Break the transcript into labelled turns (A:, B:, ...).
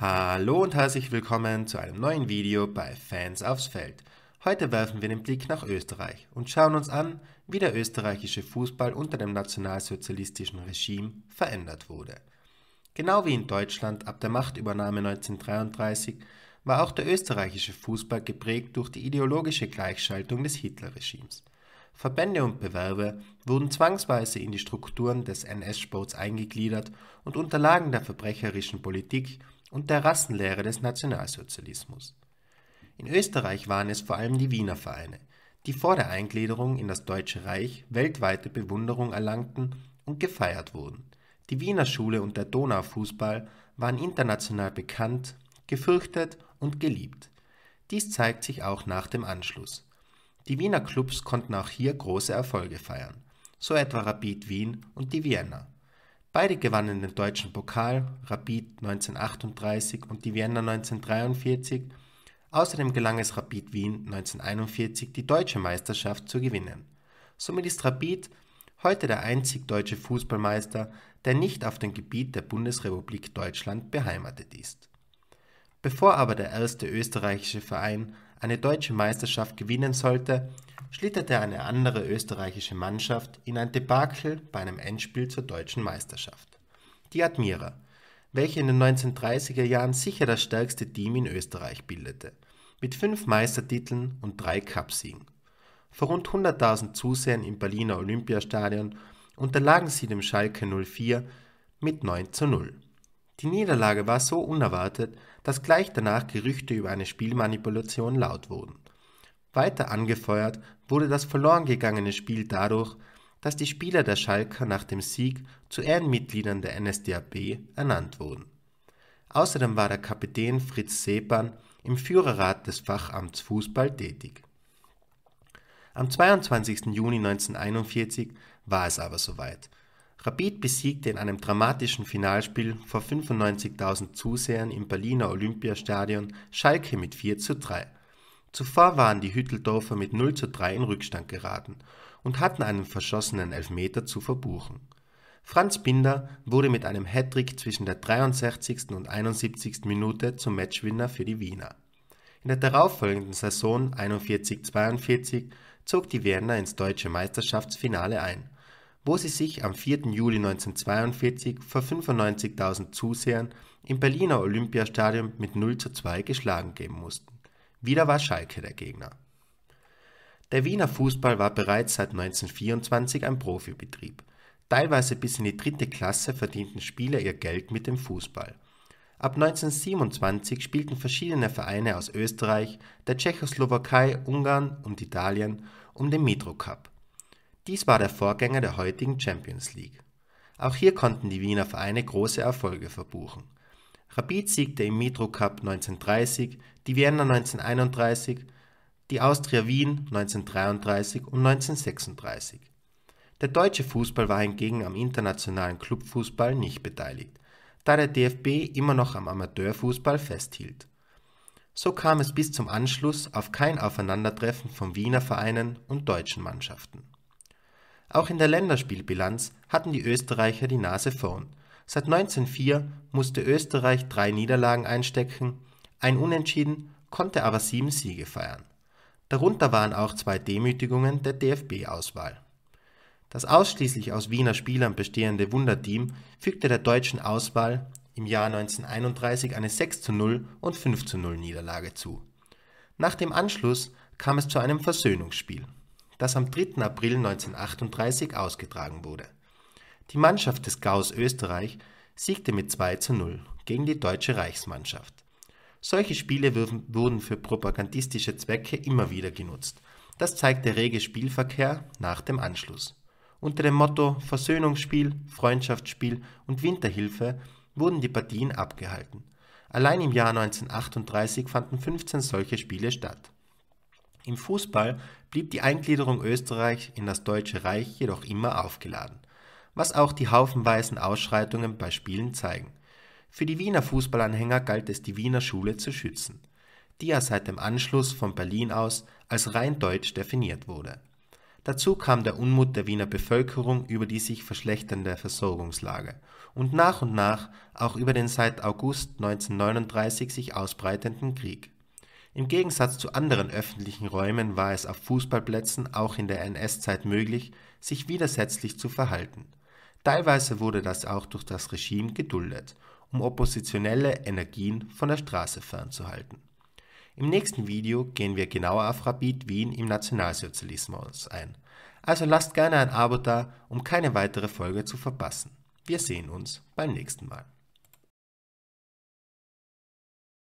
A: Hallo und herzlich willkommen zu einem neuen Video bei Fans aufs Feld. Heute werfen wir den Blick nach Österreich und schauen uns an, wie der österreichische Fußball unter dem nationalsozialistischen Regime verändert wurde. Genau wie in Deutschland ab der Machtübernahme 1933 war auch der österreichische Fußball geprägt durch die ideologische Gleichschaltung des Hitler-Regimes. Verbände und Bewerber wurden zwangsweise in die Strukturen des NS-Sports eingegliedert und unterlagen der verbrecherischen Politik und der Rassenlehre des Nationalsozialismus. In Österreich waren es vor allem die Wiener Vereine, die vor der Eingliederung in das Deutsche Reich weltweite Bewunderung erlangten und gefeiert wurden. Die Wiener Schule und der Donaufußball waren international bekannt, gefürchtet und geliebt. Dies zeigt sich auch nach dem Anschluss. Die Wiener Clubs konnten auch hier große Erfolge feiern, so etwa Rapid Wien und die Vienna. Beide gewannen den deutschen Pokal, Rapid 1938 und die Vienna 1943. Außerdem gelang es Rapid Wien 1941, die deutsche Meisterschaft zu gewinnen. Somit ist Rapid heute der einzig deutsche Fußballmeister, der nicht auf dem Gebiet der Bundesrepublik Deutschland beheimatet ist. Bevor aber der erste österreichische Verein eine deutsche Meisterschaft gewinnen sollte, schlitterte eine andere österreichische Mannschaft in ein Debakel bei einem Endspiel zur deutschen Meisterschaft. Die Admira, welche in den 1930er Jahren sicher das stärkste Team in Österreich bildete, mit fünf Meistertiteln und drei Cupsiegen. Vor rund 100.000 Zusehern im Berliner Olympiastadion unterlagen sie dem Schalke 04 mit 9 zu 0. Die Niederlage war so unerwartet, dass gleich danach Gerüchte über eine Spielmanipulation laut wurden. Weiter angefeuert wurde das verloren gegangene Spiel dadurch, dass die Spieler der Schalker nach dem Sieg zu Ehrenmitgliedern der NSDAP ernannt wurden. Außerdem war der Kapitän Fritz Sepan im Führerrat des Fachamts Fußball tätig. Am 22. Juni 1941 war es aber soweit. Rapid besiegte in einem dramatischen Finalspiel vor 95.000 Zusehern im Berliner Olympiastadion Schalke mit 4 zu 3. Zuvor waren die Hütteldorfer mit 0 zu 3 in Rückstand geraten und hatten einen verschossenen Elfmeter zu verbuchen. Franz Binder wurde mit einem Hattrick zwischen der 63. und 71. Minute zum Matchwinner für die Wiener. In der darauffolgenden Saison 41-42 zog die Werner ins deutsche Meisterschaftsfinale ein wo sie sich am 4. Juli 1942 vor 95.000 Zusehern im Berliner Olympiastadion mit 0 zu 2 geschlagen geben mussten. Wieder war Schalke der Gegner. Der Wiener Fußball war bereits seit 1924 ein Profibetrieb. Teilweise bis in die dritte Klasse verdienten Spieler ihr Geld mit dem Fußball. Ab 1927 spielten verschiedene Vereine aus Österreich, der Tschechoslowakei, Ungarn und Italien um den Metro Cup. Dies war der Vorgänger der heutigen Champions League. Auch hier konnten die Wiener Vereine große Erfolge verbuchen. Rapid siegte im Metro Cup 1930, die Vienna 1931, die Austria Wien 1933 und 1936. Der deutsche Fußball war hingegen am internationalen Clubfußball nicht beteiligt, da der DFB immer noch am Amateurfußball festhielt. So kam es bis zum Anschluss auf kein Aufeinandertreffen von Wiener Vereinen und deutschen Mannschaften. Auch in der Länderspielbilanz hatten die Österreicher die Nase vorn. Seit 1904 musste Österreich drei Niederlagen einstecken, ein Unentschieden, konnte aber sieben Siege feiern. Darunter waren auch zwei Demütigungen der DFB-Auswahl. Das ausschließlich aus Wiener Spielern bestehende Wunderteam fügte der deutschen Auswahl im Jahr 1931 eine 6 zu 0 und 5 zu 0 Niederlage zu. Nach dem Anschluss kam es zu einem Versöhnungsspiel das am 3. April 1938 ausgetragen wurde. Die Mannschaft des Gaus Österreich siegte mit 2 zu 0 gegen die deutsche Reichsmannschaft. Solche Spiele wurden für propagandistische Zwecke immer wieder genutzt. Das zeigt der rege Spielverkehr nach dem Anschluss. Unter dem Motto Versöhnungsspiel, Freundschaftsspiel und Winterhilfe wurden die Partien abgehalten. Allein im Jahr 1938 fanden 15 solche Spiele statt. Im Fußball blieb die Eingliederung Österreichs in das Deutsche Reich jedoch immer aufgeladen, was auch die haufenweisen Ausschreitungen bei Spielen zeigen. Für die Wiener Fußballanhänger galt es, die Wiener Schule zu schützen, die ja seit dem Anschluss von Berlin aus als rein deutsch definiert wurde. Dazu kam der Unmut der Wiener Bevölkerung über die sich verschlechternde Versorgungslage und nach und nach auch über den seit August 1939 sich ausbreitenden Krieg. Im Gegensatz zu anderen öffentlichen Räumen war es auf Fußballplätzen auch in der NS-Zeit möglich, sich widersetzlich zu verhalten. Teilweise wurde das auch durch das Regime geduldet, um oppositionelle Energien von der Straße fernzuhalten. Im nächsten Video gehen wir genauer auf Rapid Wien im Nationalsozialismus ein. Also lasst gerne ein Abo da, um keine weitere Folge zu verpassen. Wir sehen uns beim nächsten Mal.